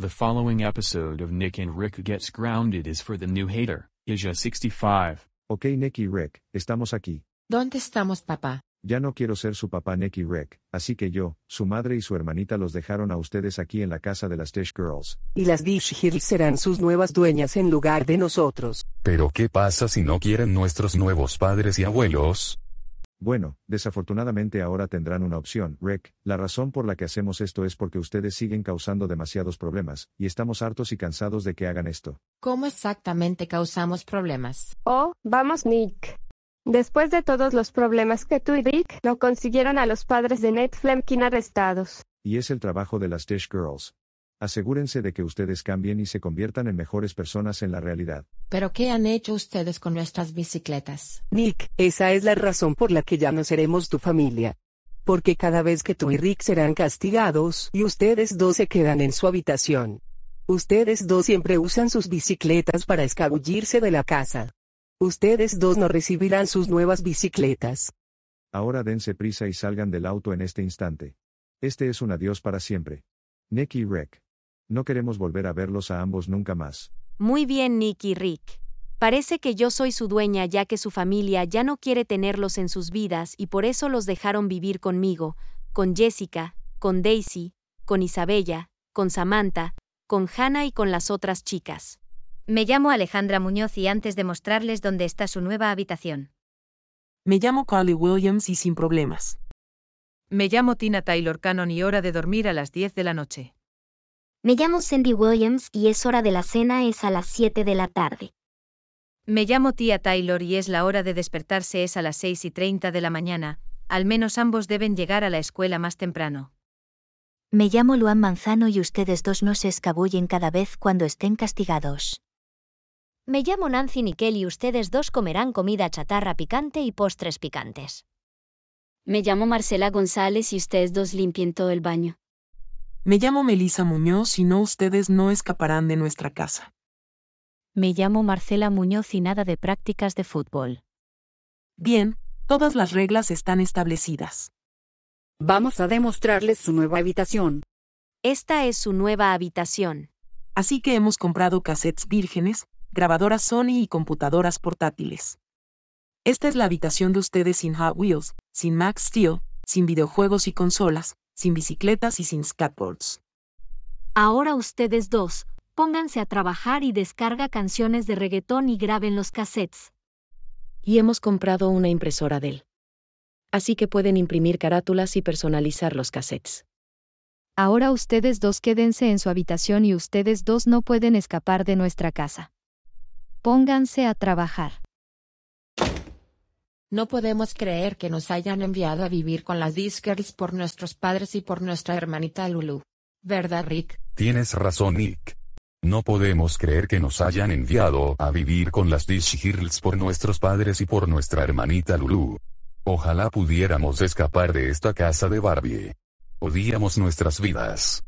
The following episode of Nick and Rick Gets Grounded is for the new hater, Isha 65. Ok Nick y Rick, estamos aquí. ¿Dónde estamos papá? Ya no quiero ser su papá Nick y Rick, así que yo, su madre y su hermanita los dejaron a ustedes aquí en la casa de las Dish Girls. Y las Dish Girls serán sus nuevas dueñas en lugar de nosotros. Pero ¿qué pasa si no quieren nuestros nuevos padres y abuelos? Bueno, desafortunadamente ahora tendrán una opción, Rick, la razón por la que hacemos esto es porque ustedes siguen causando demasiados problemas, y estamos hartos y cansados de que hagan esto. ¿Cómo exactamente causamos problemas? Oh, vamos Nick. Después de todos los problemas que tú y Rick no consiguieron a los padres de Ned Flemkin arrestados. Y es el trabajo de las Dish Girls, Asegúrense de que ustedes cambien y se conviertan en mejores personas en la realidad. Pero ¿qué han hecho ustedes con nuestras bicicletas? Nick, esa es la razón por la que ya no seremos tu familia. Porque cada vez que tú y Rick serán castigados y ustedes dos se quedan en su habitación. Ustedes dos siempre usan sus bicicletas para escabullirse de la casa. Ustedes dos no recibirán sus nuevas bicicletas. Ahora dense prisa y salgan del auto en este instante. Este es un adiós para siempre. Nick y Rick. No queremos volver a verlos a ambos nunca más. Muy bien, Nick y Rick. Parece que yo soy su dueña ya que su familia ya no quiere tenerlos en sus vidas y por eso los dejaron vivir conmigo, con Jessica, con Daisy, con Isabella, con Samantha, con Hannah y con las otras chicas. Me llamo Alejandra Muñoz y antes de mostrarles dónde está su nueva habitación. Me llamo Carly Williams y sin problemas. Me llamo Tina Taylor Cannon y hora de dormir a las 10 de la noche. Me llamo Sandy Williams y es hora de la cena, es a las 7 de la tarde. Me llamo tía Taylor y es la hora de despertarse, es a las 6 y 30 de la mañana, al menos ambos deben llegar a la escuela más temprano. Me llamo Luan Manzano y ustedes dos no se escabullen cada vez cuando estén castigados. Me llamo Nancy Nickel y ustedes dos comerán comida chatarra picante y postres picantes. Me llamo Marcela González y ustedes dos limpien todo el baño. Me llamo Melisa Muñoz y no ustedes no escaparán de nuestra casa. Me llamo Marcela Muñoz y nada de prácticas de fútbol. Bien, todas las reglas están establecidas. Vamos a demostrarles su nueva habitación. Esta es su nueva habitación. Así que hemos comprado cassettes vírgenes, grabadoras Sony y computadoras portátiles. Esta es la habitación de ustedes sin Hot Wheels, sin Max Steel, sin videojuegos y consolas, sin bicicletas y sin skateboards. Ahora ustedes dos, pónganse a trabajar y descarga canciones de reggaetón y graben los cassettes. Y hemos comprado una impresora él. Así que pueden imprimir carátulas y personalizar los cassettes. Ahora ustedes dos quédense en su habitación y ustedes dos no pueden escapar de nuestra casa. Pónganse a trabajar. No podemos creer que nos hayan enviado a vivir con las Girls por nuestros padres y por nuestra hermanita Lulu. ¿Verdad, Rick? Tienes razón, Nick. No podemos creer que nos hayan enviado a vivir con las Dish Girls por nuestros padres y por nuestra hermanita Lulu. Ojalá pudiéramos escapar de esta casa de Barbie. Odiamos nuestras vidas.